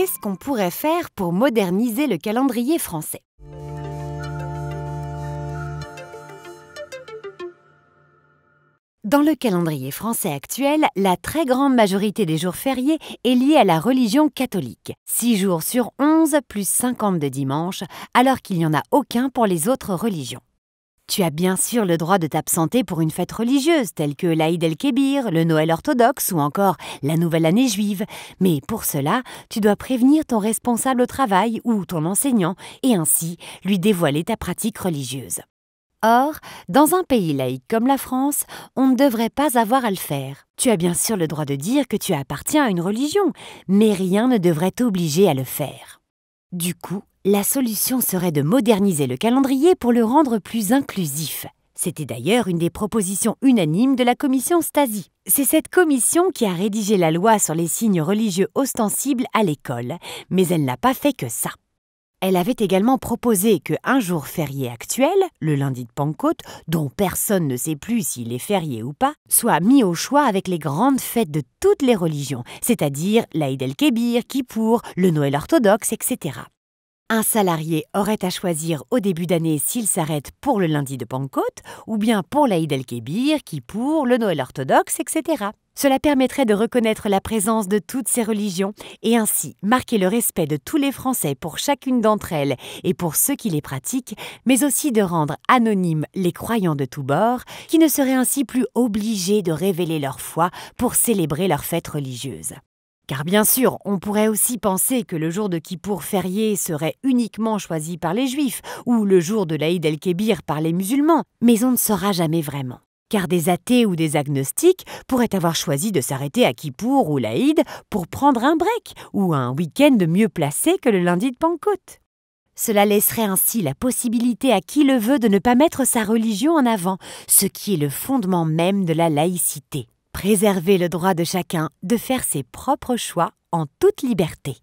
qu'est-ce qu'on pourrait faire pour moderniser le calendrier français Dans le calendrier français actuel, la très grande majorité des jours fériés est liée à la religion catholique. 6 jours sur 11 plus 50 de dimanche, alors qu'il n'y en a aucun pour les autres religions. Tu as bien sûr le droit de t'absenter pour une fête religieuse telle que l'Aïd el-Kébir, le Noël orthodoxe ou encore la Nouvelle Année juive, mais pour cela, tu dois prévenir ton responsable au travail ou ton enseignant et ainsi lui dévoiler ta pratique religieuse. Or, dans un pays laïque comme la France, on ne devrait pas avoir à le faire. Tu as bien sûr le droit de dire que tu appartiens à une religion, mais rien ne devrait t'obliger à le faire. Du coup, la solution serait de moderniser le calendrier pour le rendre plus inclusif. C'était d'ailleurs une des propositions unanimes de la commission Stasi. C'est cette commission qui a rédigé la loi sur les signes religieux ostensibles à l'école, mais elle n'a pas fait que ça. Elle avait également proposé que un jour férié actuel, le lundi de Pentecôte, dont personne ne sait plus s'il est férié ou pas, soit mis au choix avec les grandes fêtes de toutes les religions, c'est-à-dire l'Aïd el-Kébir, Kippour, le Noël orthodoxe, etc. Un salarié aurait à choisir au début d'année s'il s'arrête pour le lundi de Pentecôte ou bien pour l'Aïd el-Kébir, qui pour le Noël orthodoxe, etc. Cela permettrait de reconnaître la présence de toutes ces religions et ainsi marquer le respect de tous les Français pour chacune d'entre elles et pour ceux qui les pratiquent, mais aussi de rendre anonymes les croyants de tous bords, qui ne seraient ainsi plus obligés de révéler leur foi pour célébrer leurs fêtes religieuses. Car bien sûr, on pourrait aussi penser que le jour de Kippour férié serait uniquement choisi par les Juifs, ou le jour de l'Aïd el-Kébir par les musulmans, mais on ne saura jamais vraiment. Car des athées ou des agnostiques pourraient avoir choisi de s'arrêter à Kippour ou l'Aïd pour prendre un break ou un week-end mieux placé que le lundi de Pentecôte. Cela laisserait ainsi la possibilité à qui le veut de ne pas mettre sa religion en avant, ce qui est le fondement même de la laïcité. Préserver le droit de chacun de faire ses propres choix en toute liberté.